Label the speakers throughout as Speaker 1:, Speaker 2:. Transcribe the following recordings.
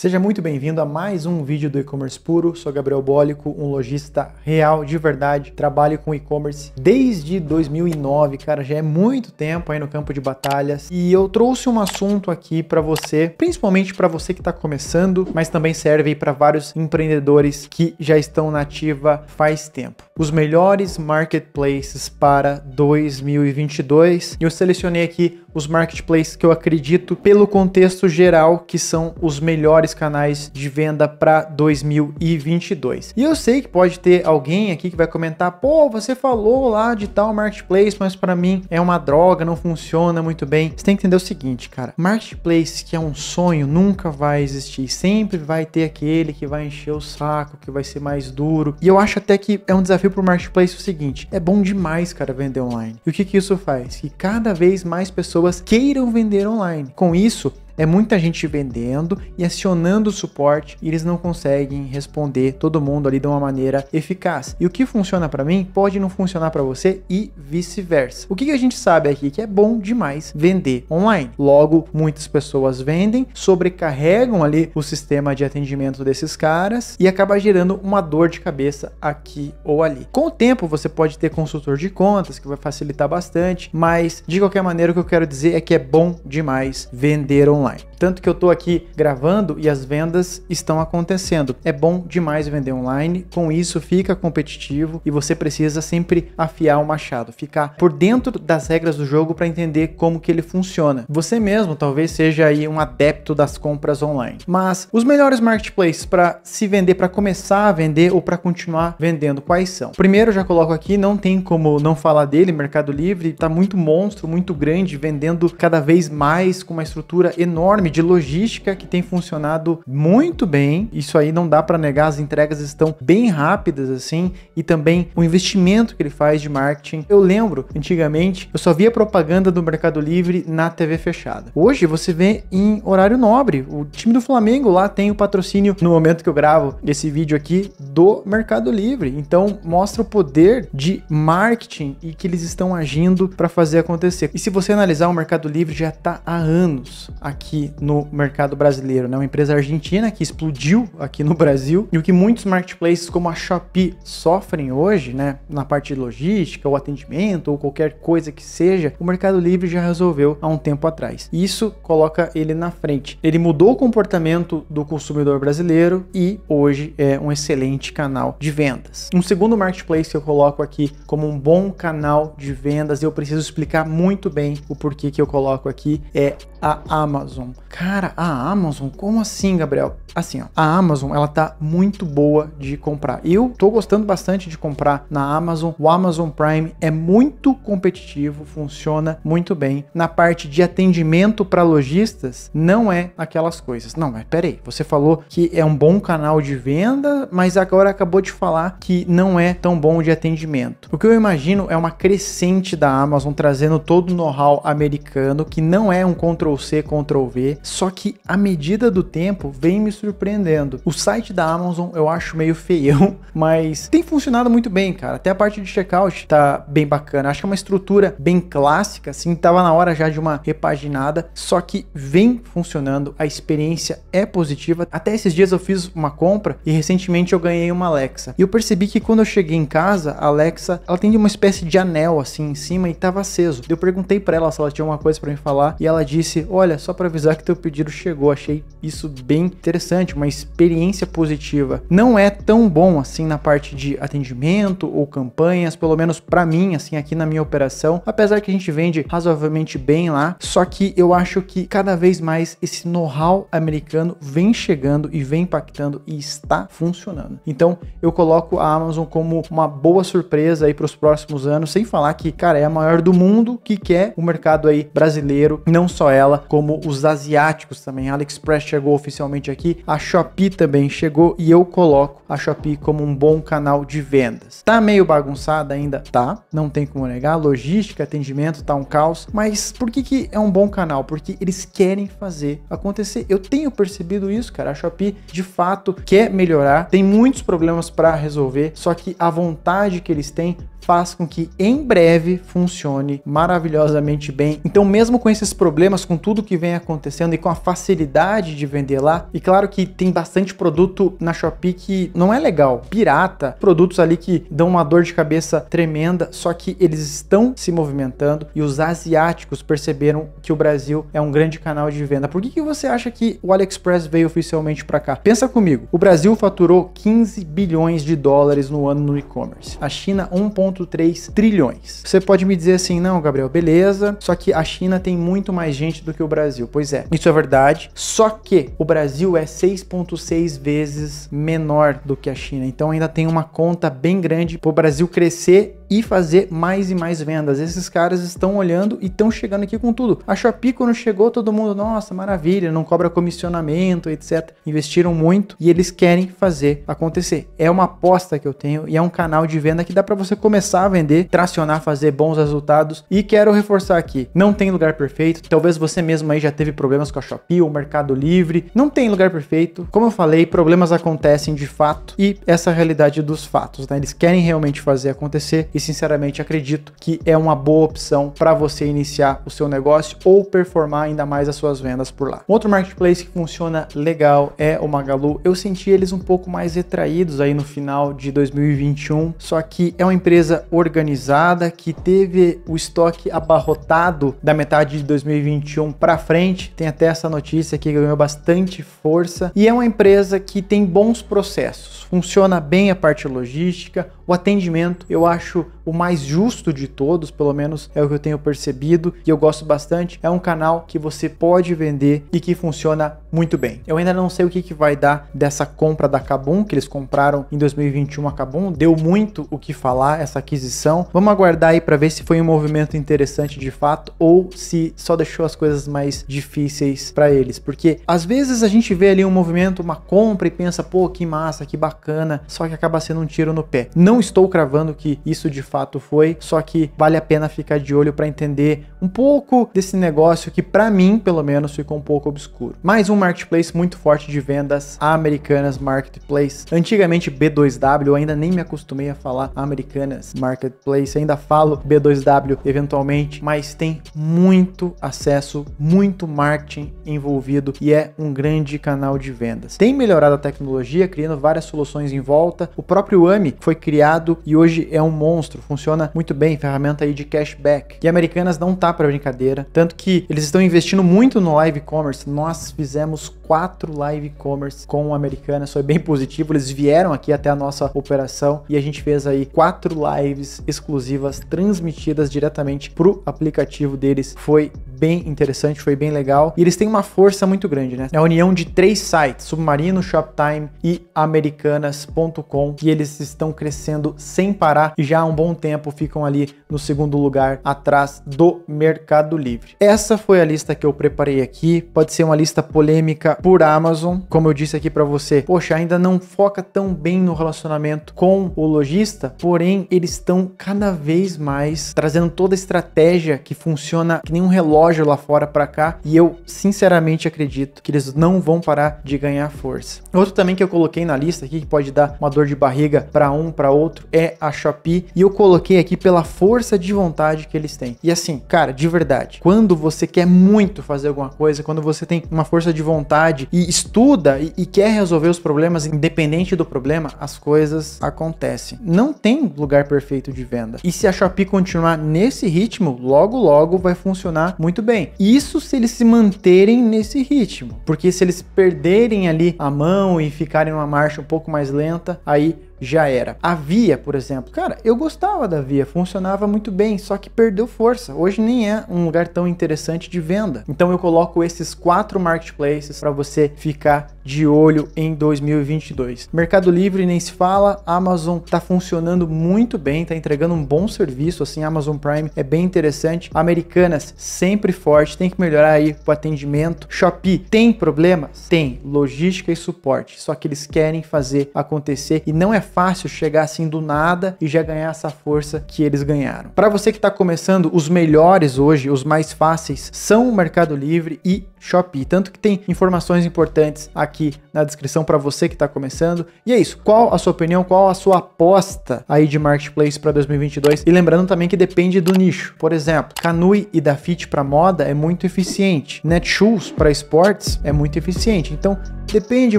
Speaker 1: Seja muito bem-vindo a mais um vídeo do e-commerce puro. Sou Gabriel Bólico, um lojista real de verdade. Trabalho com e-commerce desde 2009, cara, já é muito tempo aí no campo de batalhas. E eu trouxe um assunto aqui para você, principalmente para você que está começando, mas também serve aí para vários empreendedores que já estão na ativa faz tempo. Os melhores marketplaces para 2022. Eu selecionei aqui os marketplaces que eu acredito, pelo contexto geral, que são os melhores canais de venda para 2022. E eu sei que pode ter alguém aqui que vai comentar: pô, você falou lá de tal marketplace, mas para mim é uma droga, não funciona muito bem. Você tem que entender o seguinte, cara: marketplace que é um sonho nunca vai existir, sempre vai ter aquele que vai encher o saco, que vai ser mais duro. E eu acho até que é um desafio para o marketplace o seguinte: é bom demais, cara, vender online. E o que que isso faz? Que cada vez mais pessoas pessoas queiram vender online. Com isso, é muita gente vendendo e acionando o suporte e eles não conseguem responder todo mundo ali de uma maneira eficaz. E o que funciona para mim pode não funcionar para você e vice-versa. O que, que a gente sabe aqui que é bom demais vender online. Logo, muitas pessoas vendem, sobrecarregam ali o sistema de atendimento desses caras e acaba gerando uma dor de cabeça aqui ou ali. Com o tempo, você pode ter consultor de contas que vai facilitar bastante, mas de qualquer maneira, o que eu quero dizer é que é bom demais vender online. সময় Tanto que eu estou aqui gravando e as vendas estão acontecendo. É bom demais vender online, com isso fica competitivo e você precisa sempre afiar o machado, ficar por dentro das regras do jogo para entender como que ele funciona. Você mesmo talvez seja aí um adepto das compras online. Mas os melhores marketplaces para se vender, para começar a vender ou para continuar vendendo, quais são? Primeiro já coloco aqui, não tem como não falar dele, Mercado Livre, está muito monstro, muito grande, vendendo cada vez mais com uma estrutura enorme de logística que tem funcionado muito bem. Isso aí não dá para negar, as entregas estão bem rápidas assim e também o investimento que ele faz de marketing. Eu lembro, antigamente, eu só via propaganda do Mercado Livre na TV fechada. Hoje você vê em horário nobre. O time do Flamengo lá tem o patrocínio no momento que eu gravo esse vídeo aqui do Mercado Livre. Então mostra o poder de marketing e que eles estão agindo para fazer acontecer. E se você analisar o Mercado Livre já está há anos aqui no mercado brasileiro, né? Uma empresa argentina que explodiu aqui no Brasil e o que muitos marketplaces como a Shopee sofrem hoje, né? Na parte de logística, ou atendimento, ou qualquer coisa que seja, o Mercado Livre já resolveu há um tempo atrás. isso coloca ele na frente. Ele mudou o comportamento do consumidor brasileiro e hoje é um excelente canal de vendas. Um segundo marketplace que eu coloco aqui como um bom canal de vendas, eu preciso explicar muito bem o porquê que eu coloco aqui é a Amazon. Cara, a Amazon, como assim, Gabriel? Assim, ó, a Amazon, ela tá muito boa de comprar. Eu tô gostando bastante de comprar na Amazon. O Amazon Prime é muito competitivo, funciona muito bem. Na parte de atendimento para lojistas, não é aquelas coisas. Não, mas peraí, você falou que é um bom canal de venda, mas agora acabou de falar que não é tão bom de atendimento. O que eu imagino é uma crescente da Amazon trazendo todo o know-how americano, que não é um Ctrl C, Ctrl V, só que a medida do tempo vem me surpreendendo. O site da Amazon eu acho meio feião, mas tem funcionado muito bem, cara. Até a parte de checkout tá bem bacana. Acho que é uma estrutura bem clássica, assim, tava na hora já de uma repaginada, só que vem funcionando, a experiência é positiva. Até esses dias eu fiz uma compra e recentemente eu ganhei uma Alexa. E eu percebi que quando eu cheguei em casa, a Alexa, ela tem uma espécie de anel assim em cima e tava aceso. Eu perguntei para ela se ela tinha alguma coisa para me falar e ela disse: "Olha, só para avisar que teu pedido chegou. Achei isso bem interessante, uma experiência positiva. Não é tão bom assim na parte de atendimento ou campanhas, pelo menos para mim, assim, aqui na minha operação, apesar que a gente vende razoavelmente bem lá, só que eu acho que cada vez mais esse know-how americano vem chegando e vem impactando e está funcionando. Então, eu coloco a Amazon como uma boa surpresa aí para os próximos anos, sem falar que, cara, é a maior do mundo que quer o mercado aí brasileiro, não só ela, como os asiáticos asiáticos também. A AliExpress chegou oficialmente aqui, a Shopee também chegou e eu coloco a Shopee como um bom canal de vendas. Tá meio bagunçada ainda? Tá, não tem como negar. Logística, atendimento, tá um caos. Mas por que, que é um bom canal? Porque eles querem fazer acontecer. Eu tenho percebido isso, cara. A Shopee de fato quer melhorar, tem muitos problemas para resolver, só que a vontade que eles têm faz com que em breve funcione maravilhosamente bem. Então, mesmo com esses problemas, com tudo que vem acontecendo e com a facilidade de vender lá, e claro que tem bastante produto na Shopee que não é legal, pirata, produtos ali que dão uma dor de cabeça tremenda, só que eles estão se movimentando e os asiáticos perceberam que o Brasil é um grande canal de venda. Por que, que você acha que o AliExpress veio oficialmente para cá? Pensa comigo, o Brasil faturou 15 bilhões de dólares no ano no e-commerce, a China 1. 1,3 trilhões. Você pode me dizer assim, não, Gabriel, beleza, só que a China tem muito mais gente do que o Brasil. Pois é, isso é verdade, só que o Brasil é 6,6 vezes menor do que a China, então ainda tem uma conta bem grande para o Brasil crescer e fazer mais e mais vendas. Esses caras estão olhando e estão chegando aqui com tudo. A Shopee quando chegou, todo mundo, nossa, maravilha, não cobra comissionamento, etc. Investiram muito e eles querem fazer acontecer. É uma aposta que eu tenho e é um canal de venda que dá para você começar a vender, tracionar, fazer bons resultados. E quero reforçar aqui, não tem lugar perfeito. Talvez você mesmo aí já teve problemas com a Shopee ou Mercado Livre. Não tem lugar perfeito. Como eu falei, problemas acontecem de fato e essa é a realidade dos fatos, né? Eles querem realmente fazer acontecer. E e sinceramente acredito que é uma boa opção para você iniciar o seu negócio ou performar ainda mais as suas vendas por lá. Outro marketplace que funciona legal é o Magalu. Eu senti eles um pouco mais retraídos aí no final de 2021, só que é uma empresa organizada que teve o estoque abarrotado da metade de 2021 para frente. Tem até essa notícia que ganhou bastante força e é uma empresa que tem bons processos. Funciona bem a parte logística, o atendimento eu acho o mais justo de todos, pelo menos é o que eu tenho percebido e eu gosto bastante. É um canal que você pode vender e que funciona muito bem. Eu ainda não sei o que, que vai dar dessa compra da Kabum, que eles compraram em 2021 a Kabum. Deu muito o que falar essa aquisição. Vamos aguardar aí para ver se foi um movimento interessante de fato ou se só deixou as coisas mais difíceis para eles, porque às vezes a gente vê ali um movimento, uma compra e pensa, pô, que massa, que bacana, só que acaba sendo um tiro no pé. Não não estou cravando que isso de fato foi, só que vale a pena ficar de olho para entender um pouco desse negócio que para mim, pelo menos, ficou um pouco obscuro. Mais um marketplace muito forte de vendas americanas marketplace. Antigamente B2W, eu ainda nem me acostumei a falar americanas marketplace, ainda falo B2W eventualmente, mas tem muito acesso, muito marketing envolvido e é um grande canal de vendas. Tem melhorado a tecnologia, criando várias soluções em volta. O próprio AMI foi criado criado e hoje é um monstro. Funciona muito bem, ferramenta aí de cashback. E Americanas não tá para brincadeira, tanto que eles estão investindo muito no live commerce. Nós fizemos quatro live commerce com Americanas, foi bem positivo. Eles vieram aqui até a nossa operação e a gente fez aí quatro lives exclusivas transmitidas diretamente pro aplicativo deles. Foi bem interessante, foi bem legal. E eles têm uma força muito grande, né? É a união de três sites, Submarino, Shoptime e Americanas.com, que eles estão crescendo sem parar e já há um bom tempo ficam ali no segundo lugar atrás do Mercado Livre. Essa foi a lista que eu preparei aqui. Pode ser uma lista polêmica por Amazon, como eu disse aqui para você. Poxa, ainda não foca tão bem no relacionamento com o lojista, porém eles estão cada vez mais trazendo toda a estratégia que funciona que nem um relógio lá fora para cá e eu sinceramente acredito que eles não vão parar de ganhar força. Outro também que eu coloquei na lista aqui que pode dar uma dor de barriga para um, para outro é a Shopee e eu coloquei aqui pela força de vontade que eles têm. E assim, cara, de verdade, quando você quer muito fazer alguma coisa, quando você tem uma força de vontade e estuda e, e quer resolver os problemas, independente do problema, as coisas acontecem. Não tem lugar perfeito de venda. E se a Shopee continuar nesse ritmo, logo logo vai funcionar muito muito bem. Isso se eles se manterem nesse ritmo, porque se eles perderem ali a mão e ficarem numa marcha um pouco mais lenta, aí já era. A Via, por exemplo, cara, eu gostava da Via, funcionava muito bem, só que perdeu força. Hoje nem é um lugar tão interessante de venda. Então eu coloco esses quatro marketplaces para você ficar de olho em 2022. Mercado Livre nem se fala, Amazon tá funcionando muito bem, tá entregando um bom serviço, assim, Amazon Prime é bem interessante. Americanas sempre forte, tem que melhorar aí o atendimento. Shopee tem problemas? Tem, logística e suporte, só que eles querem fazer acontecer e não é fácil chegar assim do nada e já ganhar essa força que eles ganharam. Para você que está começando, os melhores hoje, os mais fáceis, são o Mercado Livre e Shopee. Tanto que tem informações importantes aqui na descrição para você que está começando. E é isso. Qual a sua opinião? Qual a sua aposta aí de marketplace para 2022? E lembrando também que depende do nicho. Por exemplo, Canui e Dafit para moda é muito eficiente. Netshoes para esportes é muito eficiente. Então depende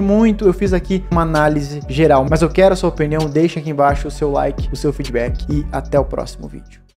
Speaker 1: muito. Eu fiz aqui uma análise geral, mas eu quero a sua opinião opinião, deixa aqui embaixo o seu like, o seu feedback e até o próximo vídeo.